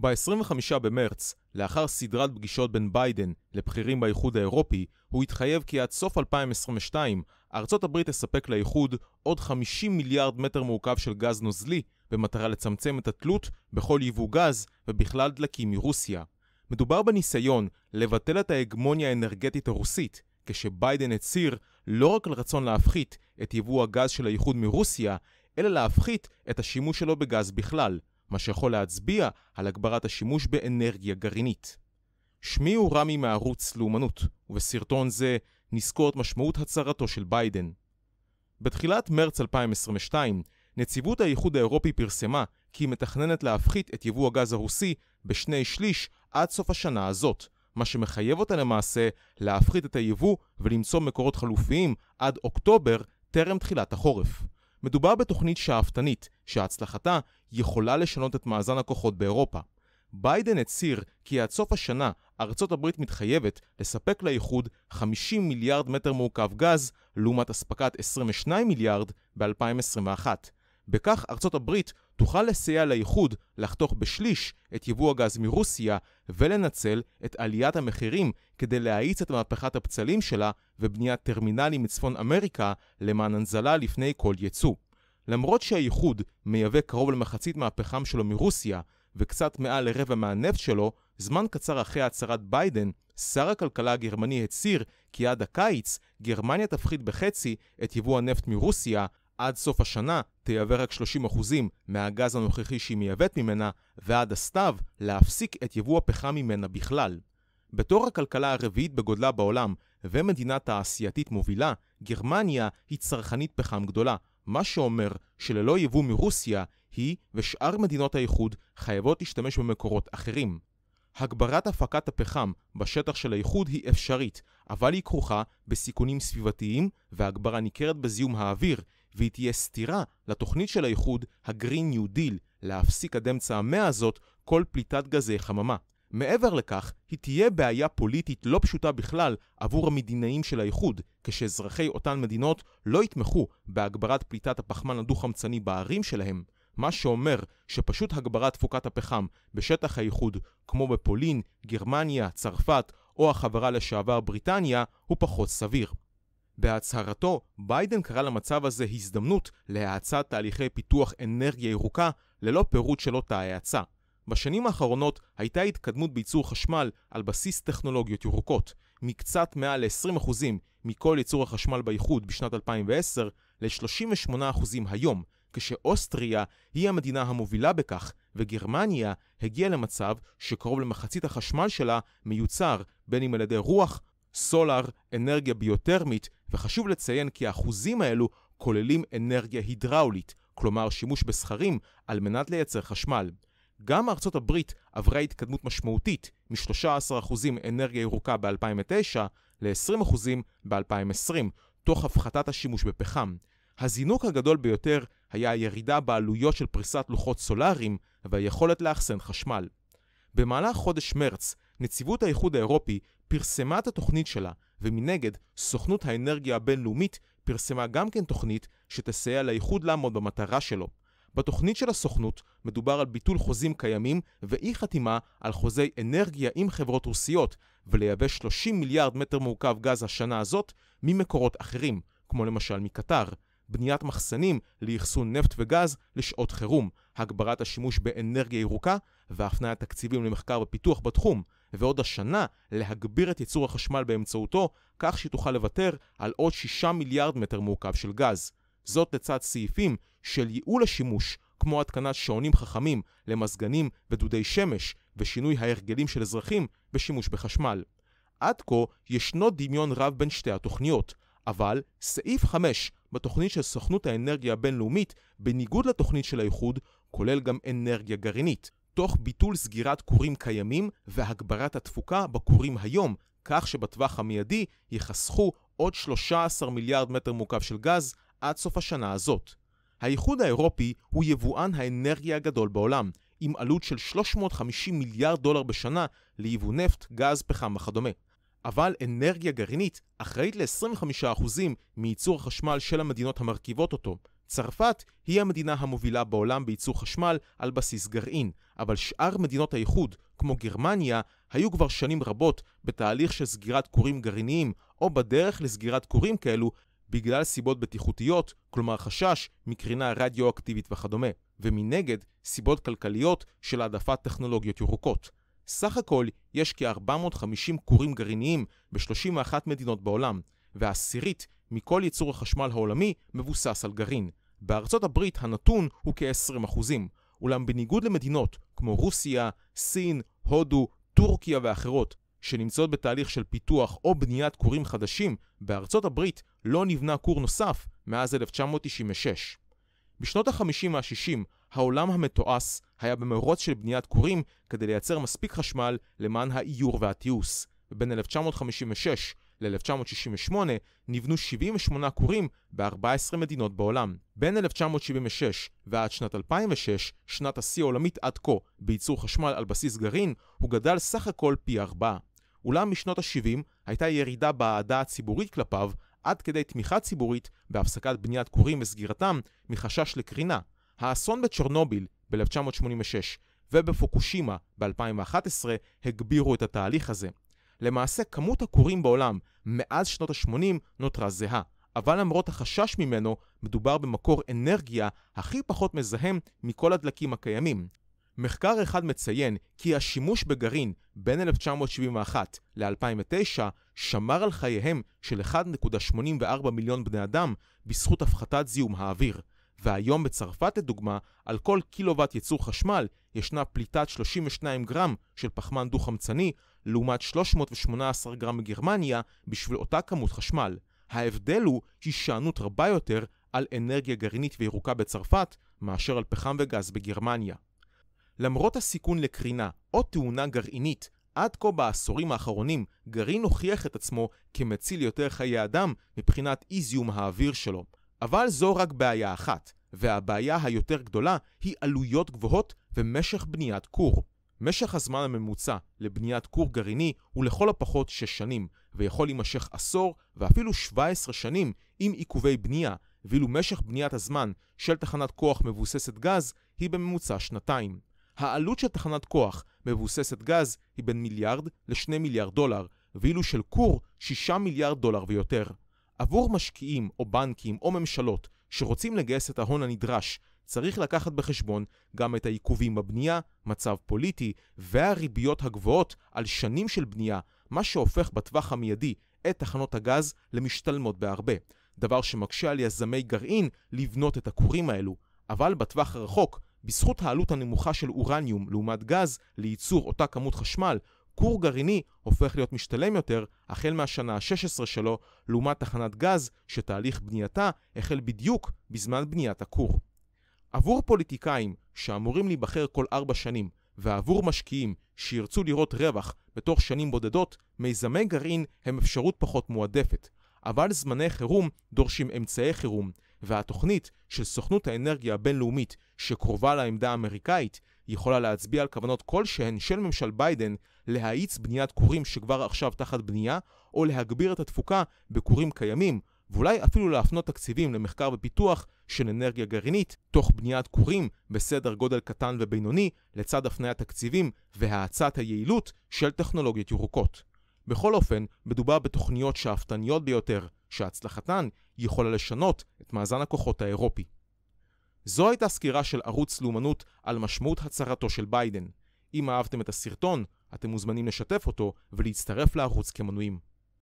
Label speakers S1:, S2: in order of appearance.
S1: ב-25 במרץ, לאחר סדרת פגישות בין ביידן לבכירים באיחוד האירופי, הוא התחייב כי עד סוף 2022, ארצות הברית תספק לאיחוד עוד 50 מיליארד מטר מעוקב של גז נוזלי, במטרה לצמצם את התלות בכל ייבוא גז ובכלל דלקים מרוסיה. מדובר בניסיון לבטל את ההגמוניה האנרגטית הרוסית, כשביידן הצהיר לא רק על רצון להפחית את ייבוא הגז של האיחוד מרוסיה, אלא להפחית את השימוש שלו בגז בכלל. מה שיכול להצביע על הגברת השימוש באנרגיה גרעינית. שמי הוא רמי מערוץ לאומנות, ובסרטון זה נזכור את משמעות הצהרתו של ביידן. בתחילת מרץ 2022, נציבות האיחוד האירופי פרסמה כי היא מתכננת להפחית את יבוא הגז הרוסי בשני שליש עד סוף השנה הזאת, מה שמחייב אותה למעשה להפחית את היבוא ולמצוא מקורות חלופיים עד אוקטובר טרם תחילת החורף. מדובר בתוכנית שאפתנית, שהצלחתה יכולה לשנות את מאזן הכוחות באירופה. ביידן הצהיר כי עד סוף השנה ארצות הברית מתחייבת לספק לאיחוד 50 מיליארד מטר מעוקב גז, לעומת אספקת 22 מיליארד ב-2021. בכך ארצות הברית תוכל לסייע לאיחוד לחתוך בשליש את יבוא הגז מרוסיה ולנצל את עליית המחירים כדי להאיץ את מהפכת הבצלים שלה ובניית טרמינלים מצפון אמריקה למען הנזלה לפני כל ייצוא. למרות שהאיחוד מייבא קרוב למחצית מהפחם שלו מרוסיה וקצת מעל לרבע מהנפט שלו, זמן קצר אחרי הצהרת ביידן, שר הכלכלה הגרמני הצהיר כי עד הקיץ גרמניה תפחית בחצי את יבוא הנפט מרוסיה, עד סוף השנה תייבא רק 30% מהגז הנוכחי שהיא מייבאת ממנה, ועד הסתיו להפסיק את יבוא הפחם ממנה בכלל. בתור הכלכלה הרביעית בגודלה בעולם ומדינה תעשייתית מובילה, גרמניה היא צרכנית פחם גדולה, מה שאומר שללא יבוא מרוסיה, היא ושאר מדינות האיחוד חייבות להשתמש במקורות אחרים. הגברת הפקת הפחם בשטח של האיחוד היא אפשרית, אבל היא כרוכה בסיכונים סביבתיים והגברה ניכרת בזיהום האוויר, והיא תהיה סתירה לתוכנית של האיחוד, ה-Green New Deal, להפסיק עד אמצע המאה הזאת כל פליטת גזי חממה. מעבר לכך, היא תהיה בעיה פוליטית לא פשוטה בכלל עבור המדינאים של האיחוד, כשאזרחי אותן מדינות לא יתמכו בהגברת פליטת הפחמן הדו-חמצני בערים שלהם, מה שאומר שפשוט הגברת תפוקת הפחם בשטח האיחוד, כמו בפולין, גרמניה, צרפת או החברה לשעבר בריטניה, הוא פחות סביר. בהצהרתו, ביידן קרא למצב הזה הזדמנות להאצת תהליכי פיתוח אנרגיה ירוקה ללא פירוט של אותה האצה. בשנים האחרונות הייתה התקדמות בייצור חשמל על בסיס טכנולוגיות ירוקות, מקצת מעל ל-20% מכל ייצור החשמל באיחוד בשנת 2010 ל-38% היום, כשאוסטריה היא המדינה המובילה בכך, וגרמניה הגיעה למצב שקרוב למחצית החשמל שלה מיוצר בין אם על ידי רוח סולאר, אנרגיה ביותרמית, וחשוב לציין כי האחוזים האלו כוללים אנרגיה הידראולית, כלומר שימוש בסכרים, על מנת לייצר חשמל. גם ארצות הברית עברה התקדמות משמעותית, מ-13% אנרגיה ירוקה ב-2009 ל-20% ב-2020, תוך הפחתת השימוש בפחם. הזינוק הגדול ביותר היה הירידה בעלויות של פריסת לוחות סולאריים והיכולת לאחסן חשמל. במהלך חודש מרץ, נציבות האיחוד האירופי פרסמה את התוכנית שלה, ומנגד, סוכנות האנרגיה הבינלאומית פרסמה גם כן תוכנית שתסייע לאיחוד לעמוד במטרה שלו. בתוכנית של הסוכנות מדובר על ביטול חוזים קיימים ואי חתימה על חוזי אנרגיה עם חברות רוסיות ולייבא 30 מיליארד מטר מעוקב גז השנה הזאת ממקורות אחרים, כמו למשל מקטר. בניית מחסנים לאחסון נפט וגז לשעות חירום, הגברת השימוש באנרגיה ירוקה והפניית תקציבים למחקר ופיתוח בתחום, ועוד השנה להגביר את ייצור החשמל באמצעותו, כך שהיא תוכל לוותר על עוד 6 מיליארד מטר מעוקב של גז. זאת לצד סעיפים של ייעול השימוש, כמו התקנת שעונים חכמים למזגנים ודודי שמש, ושינוי ההרגלים של אזרחים בשימוש בחשמל. עד כה ישנו דמיון רב בין שתי התוכניות, אבל סעיף 5 בתוכנית של סוכנות האנרגיה הבינלאומית, בניגוד לתוכנית של האיחוד, כולל גם אנרגיה גרעינית. תוך ביטול סגירת כורים קיימים והגברת התפוקה בכורים היום, כך שבטווח המיידי ייחסכו עוד 13 מיליארד מטר מורכב של גז עד סוף השנה הזאת. האיחוד האירופי הוא יבואן האנרגיה הגדול בעולם, עם עלות של 350 מיליארד דולר בשנה ליבוא נפט, גז, פחם וכדומה. אבל אנרגיה גרעינית אחראית ל-25% מייצור החשמל של המדינות המרכיבות אותו, צרפת היא המדינה המובילה בעולם בייצור חשמל על בסיס גרעין, אבל שאר מדינות האיחוד, כמו גרמניה, היו כבר שנים רבות בתהליך של סגירת כורים גרעיניים, או בדרך לסגירת כורים כאלו, בגלל סיבות בטיחותיות, כלומר חשש מקרינה רדיואקטיבית וכדומה, ומנגד, סיבות כלכליות של העדפת טכנולוגיות ירוקות. סך הכל, יש כ-450 כורים גרעיניים ב-31 מדינות בעולם, והעשירית מכל ייצור החשמל העולמי מבוסס על גרעין. בארצות הברית הנתון הוא כ-20%, אולם בניגוד למדינות כמו רוסיה, סין, הודו, טורקיה ואחרות, שנמצאות בתהליך של פיתוח או בניית כורים חדשים, בארצות הברית לא נבנה כור נוסף מאז 1996. בשנות ה-50 וה-60 העולם המתועש היה במרוץ של בניית כורים כדי לייצר מספיק חשמל למען האיור והתיעוש. ובין 1956 ל-1968 נבנו 78 כורים ב-14 מדינות בעולם. בין 1976 ועד שנת 2006, שנת השיא העולמית עד כה בייצור חשמל על בסיס גרעין, הוא גדל סך הכל פי 4. אולם משנות ה-70 הייתה ירידה באהדה הציבורית כלפיו, עד כדי תמיכה ציבורית בהפסקת בניית כורים וסגירתם מחשש לקרינה. האסון בצ'רנוביל ב-1986 ובפוקושימה ב-2011 הגבירו את התהליך הזה. למעשה כמות הכורים בעולם מאז שנות ה-80 נותרה זהה, אבל למרות החשש ממנו, מדובר במקור אנרגיה הכי פחות מזהם מכל הדלקים הקיימים. מחקר אחד מציין כי השימוש בגרעין בין 1971 ל-2009 שמר על חייהם של 1.84 מיליון בני אדם בזכות הפחתת זיהום האוויר, והיום בצרפת לדוגמה, על כל קילוואט ייצור חשמל ישנה פליטת 32 גרם של פחמן דו-חמצני, לעומת 318 גרם בגרמניה בשביל אותה כמות חשמל. ההבדל הוא הישענות רבה יותר על אנרגיה גרעינית וירוקה בצרפת, מאשר על פחם וגז בגרמניה. למרות הסיכון לקרינה או תאונה גרעינית, עד כה בעשורים האחרונים גרעין הוכיח את עצמו כמציל יותר חיי אדם מבחינת אי זיהום האוויר שלו. אבל זו רק בעיה אחת, והבעיה היותר גדולה היא עלויות גבוהות ומשך בניית כור. משך הזמן הממוצע לבניית כור גרעיני הוא לכל הפחות 6 שנים, ויכול להימשך עשור ואפילו 17 שנים עם עיכובי בנייה, ואילו משך בניית הזמן של תחנת כוח מבוססת גז היא בממוצע שנתיים. העלות של תחנת כוח מבוססת גז היא בין מיליארד ל-2 מיליארד דולר, ואילו של כור 6 מיליארד דולר ויותר. עבור משקיעים או בנקים או ממשלות שרוצים לגייס את ההון הנדרש צריך לקחת בחשבון גם את העיכובים בבנייה, מצב פוליטי והריביות הגבוהות על שנים של בנייה, מה שהופך בטווח המיידי את תחנות הגז למשתלמות בהרבה. דבר שמקשה על יזמי גרעין לבנות את הכורים האלו. אבל בטווח הרחוק, בזכות העלות הנמוכה של אורניום לעומת גז לייצור אותה כמות חשמל, כור גרעיני הופך להיות משתלם יותר החל מהשנה ה-16 שלו לעומת תחנת גז שתהליך בנייתה החל בדיוק בזמן בניית הכור. עבור פוליטיקאים שאמורים להיבחר כל ארבע שנים ועבור משקיעים שירצו לראות רווח בתוך שנים בודדות, מיזמי גרעין הם אפשרות פחות מועדפת. אבל זמני חירום דורשים אמצעי חירום, והתוכנית של סוכנות האנרגיה הבינלאומית שקרובה לעמדה האמריקאית יכולה להצביע על כוונות כלשהן של ממשל ביידן להאיץ בניית כורים שכבר עכשיו תחת בנייה או להגביר את התפוקה בכורים קיימים ואולי אפילו להפנות תקציבים למחקר ופיתוח של אנרגיה גרעינית, תוך בניית כורים בסדר גודל קטן ובינוני, לצד הפניית תקציבים והאצת היעילות של טכנולוגיות ירוקות. בכל אופן, מדובר בתוכניות שאפתניות ביותר, שהצלחתן יכולה לשנות את מאזן הכוחות האירופי. זו הייתה סקירה של ערוץ לאומנות על משמעות הצהרתו של ביידן. אם אהבתם את הסרטון, אתם מוזמנים לשתף אותו ולהצטרף לערוץ כמנויים.